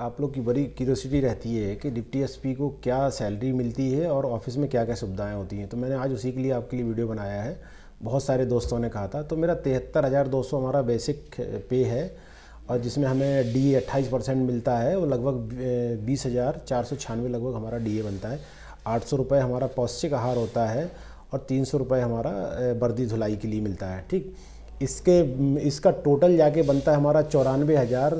आप लोग की बड़ी क्यूरोसिटी रहती है कि डिप्टी एसपी को क्या सैलरी मिलती है और ऑफिस में क्या क्या सुविधाएँ होती हैं तो मैंने आज उसी के लिए आपके लिए वीडियो बनाया है बहुत सारे दोस्तों ने कहा था तो मेरा तिहत्तर हज़ार दो सौ हमारा बेसिक पे है और जिसमें हमें डी ए अट्ठाईस परसेंट मिलता है वो लगभग बीस हज़ार चार सौ छियानवे लगभग हमारा डी ए बनता है आठ सौ रुपये हमारा पौष्टिक आहार होता है और तीन सौ रुपये हमारा बर्दी धुलाई के लिए मिलता है ठीक इसके इसका टोटल जाके बनता है हमारा चौरानवे हज़ार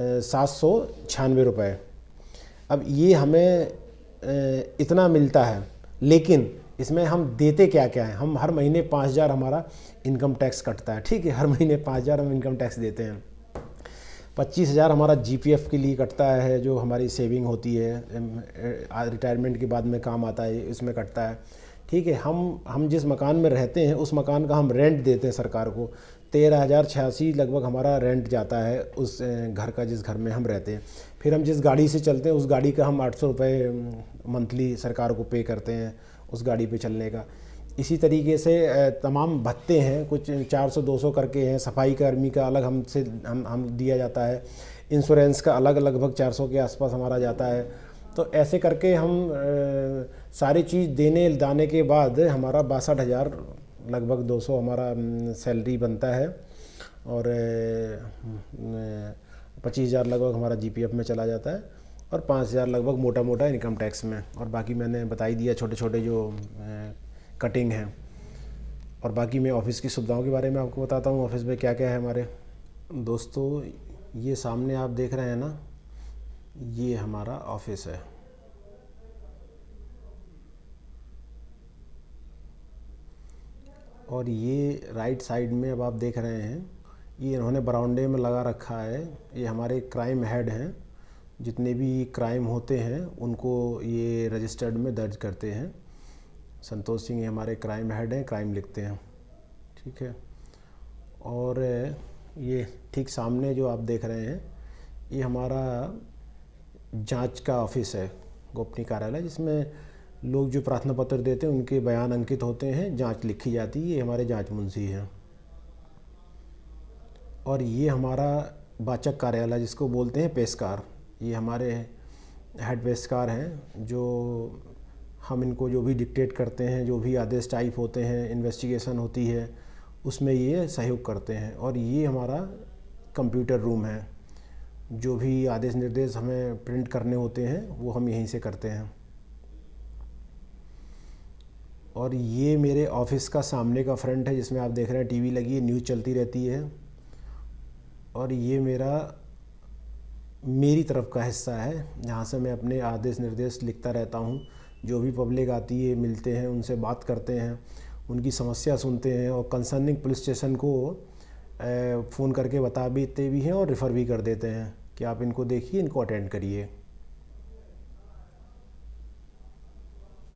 सात सौ छियानवे रुपये अब ये हमें इतना मिलता है लेकिन इसमें हम देते क्या क्या हैं हम हर महीने पाँच हज़ार हमारा इनकम टैक्स कटता है ठीक है हर महीने पाँच हज़ार हम इनकम टैक्स देते हैं पच्चीस हज़ार हमारा जीपीएफ के लिए कटता है जो हमारी सेविंग होती है रिटायरमेंट के बाद में काम आता है इसमें कटता है ठीक है हम हम जिस मकान में रहते हैं उस मकान का हम रेंट देते हैं सरकार को तेरह हज़ार छियासी लगभग हमारा रेंट जाता है उस घर का जिस घर में हम रहते हैं फिर हम जिस गाड़ी से चलते हैं उस गाड़ी का हम आठ सौ रुपये मंथली सरकार को पे करते हैं उस गाड़ी पे चलने का इसी तरीके से तमाम भत्ते हैं कुछ चार सौ दो सौ करके हैं सफाई कर्मी का अलग हमसे हम हम दिया जाता है इंश्योरेंस का अलग लगभग चार सौ के आसपास हमारा जाता है तो ऐसे करके हम सारी चीज़ देने दाने के बाद हमारा बासठ हज़ार लगभग 200 हमारा सैलरी बनता है और पच्चीस हज़ार लगभग हमारा जी में चला जाता है और पाँच हज़ार लगभग मोटा मोटा इनकम टैक्स में और बाकी मैंने बता ही दिया छोटे छोटे जो कटिंग हैं और बाकी मैं ऑफ़िस की सुविधाओं के बारे में आपको बताता हूँ ऑफ़िस में क्या क्या है हमारे दोस्तों ये सामने आप देख रहे हैं ना ये हमारा ऑफिस है और ये राइट साइड में अब आप देख रहे हैं ये इन्होंने बरामडे में लगा रखा है ये हमारे क्राइम हेड हैं जितने भी क्राइम होते हैं उनको ये रजिस्टर्ड में दर्ज करते हैं संतोष सिंह ये हमारे क्राइम हेड हैं क्राइम लिखते हैं ठीक है और ये ठीक सामने जो आप देख रहे हैं ये हमारा जांच का ऑफिस है गोपनीय कार्यालय जिसमें लोग जो प्रार्थना पत्र देते हैं उनके बयान अंकित होते हैं जांच लिखी जाती है ये हमारे जांच मुंशी हैं और ये हमारा वाचक कार्यालय जिसको बोलते हैं पेशकार ये हमारे हेड पेशकार हैं जो हम इनको जो भी डिक्टेट करते हैं जो भी आदेश टाइप होते हैं इन्वेस्टिगेशन होती है उसमें ये सहयोग करते हैं और ये हमारा कंप्यूटर रूम है जो भी आदेश निर्देश हमें प्रिंट करने होते हैं वो हम यहीं से करते हैं और ये मेरे ऑफिस का सामने का फ्रंट है जिसमें आप देख रहे हैं टीवी लगी है न्यूज़ चलती रहती है और ये मेरा मेरी तरफ का हिस्सा है जहाँ से मैं अपने आदेश निर्देश लिखता रहता हूँ जो भी पब्लिक आती है मिलते हैं उनसे बात करते हैं उनकी समस्या सुनते हैं और कंसर्निंग पुलिस स्टेशन को फ़ोन करके बता भी देते भी हैं और रेफ़र भी कर देते हैं कि आप इनको देखिए इनको अटेंड करिए